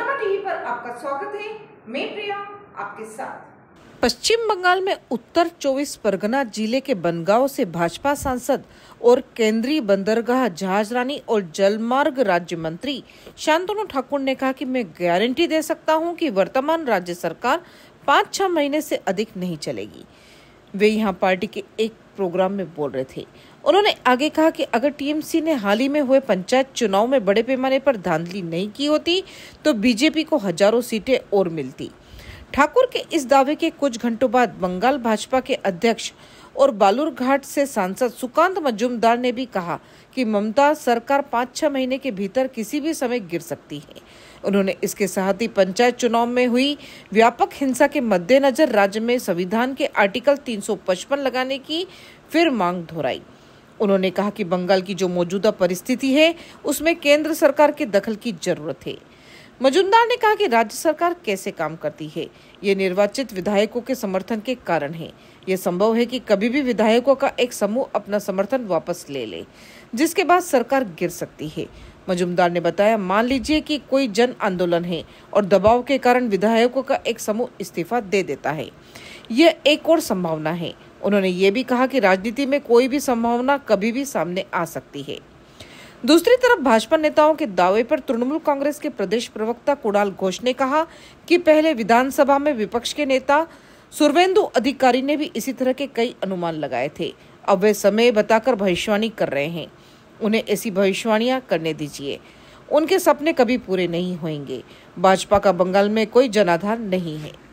Manorama TV पर आपका स्वागत है मैं प्रिया आपके साथ पश्चिम बंगाल में उत्तर 24 परगना जिले के बनगांव से भाजपा सांसद और केंद्रीय बंदरगाह जहाज रानी और जलमार्ग राज्य मंत्री शांतनु ठाकुर ने कहा कि मैं गारंटी दे सकता हूं कि वर्तमान राज्य सरकार पाँच छह महीने से अधिक नहीं चलेगी वे यहाँ पार्टी के एक प्रोग्राम में बोल रहे थे उन्होंने आगे कहा कि अगर टीएमसी ने हाल ही में हुए पंचायत चुनाव में बड़े पैमाने पर धांधली नहीं की होती तो बीजेपी को हजारों सीटें और मिलती ठाकुर के इस दावे के कुछ घंटों बाद बंगाल भाजपा के अध्यक्ष और बालूरघाट से सांसद सुकांत मजुमदार ने भी कहा कि ममता सरकार पाँच छह महीने के भीतर किसी भी समय गिर सकती है उन्होंने इसके साथ ही पंचायत चुनाव में हुई व्यापक हिंसा के मद्देनजर राज्य में संविधान के आर्टिकल 355 लगाने की फिर मांग दोहराई उन्होंने कहा कि बंगाल की जो मौजूदा परिस्थिति है उसमें केंद्र सरकार के दखल की जरूरत है मजुमदार ने कहा कि राज्य सरकार कैसे काम करती है ये निर्वाचित विधायकों के समर्थन के कारण है ये संभव है कि कभी भी विधायकों का एक समूह अपना समर्थन वापस ले ले जिसके बाद सरकार गिर सकती है मजुमदार ने बताया मान लीजिए कि कोई जन आंदोलन है और दबाव के कारण विधायकों का एक समूह इस्तीफा दे देता है यह एक और संभावना है उन्होंने ये भी कहा कि राजनीति में कोई भी संभावना कभी भी सामने आ सकती है दूसरी तरफ भाजपा नेताओं के दावे पर तृणमूल कांग्रेस के प्रदेश प्रवक्ता कुणाल घोष ने कहा कि पहले विधानसभा में विपक्ष के नेता सुरवेंदु अधिकारी ने भी इसी तरह के कई अनुमान लगाए थे अब वे समय बताकर भविष्यवाणी कर रहे हैं उन्हें ऐसी भविष्यवाणियां करने दीजिए उनके सपने कभी पूरे नहीं होंगे भाजपा का बंगाल में कोई जनाधार नहीं है